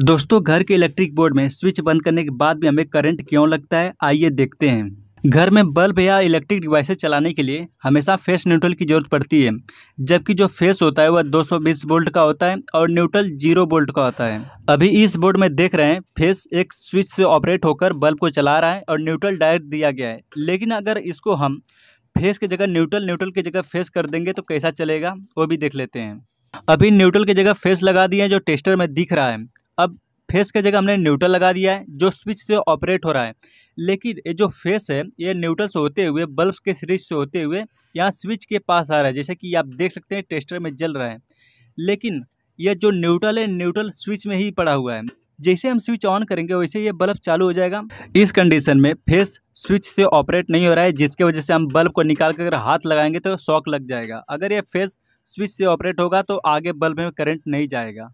दोस्तों घर के इलेक्ट्रिक बोर्ड में स्विच बंद करने के बाद भी हमें करंट क्यों लगता है आइए देखते हैं घर में बल्ब या इलेक्ट्रिक डिवाइसेस चलाने के लिए हमेशा फेस न्यूट्रल की जरूरत पड़ती है जबकि जो फेस होता है वह 220 वोल्ट का होता है और न्यूट्रल जीरो वोल्ट का होता है अभी इस बोर्ड में देख रहे हैं फेस एक स्विच से ऑपरेट होकर बल्ब को चला रहा है और न्यूट्रल डायरेक्ट दिया गया है लेकिन अगर इसको हम फेस की जगह न्यूट्रल न्यूट्रल की जगह फेस कर देंगे तो कैसा चलेगा वो भी देख लेते हैं अभी न्यूट्रल की जगह फेस लगा दिए जो टेस्टर में दिख रहा है अब फेस के जगह हमने न्यूट्रल लगा दिया है जो स्विच से ऑपरेट हो रहा है लेकिन ये जो फेस है ये न्यूट्रल से होते हुए बल्ब के सीरीज से होते हुए यहाँ स्विच के पास आ रहा है जैसे कि आप देख सकते हैं टेस्टर में जल रहा है लेकिन यह जो न्यूट्रल है न्यूट्रल स्विच में ही पड़ा हुआ है जैसे हम स्विच ऑन करेंगे वैसे ये बल्ब चालू हो जाएगा इस कंडीशन में फेस स्विच से ऑपरेट नहीं हो रहा है जिसके वजह से हम बल्ब को निकाल कर अगर हाथ लगाएंगे तो शॉक लग जाएगा अगर ये फेस स्विच से ऑपरेट होगा तो आगे बल्ब में करंट नहीं जाएगा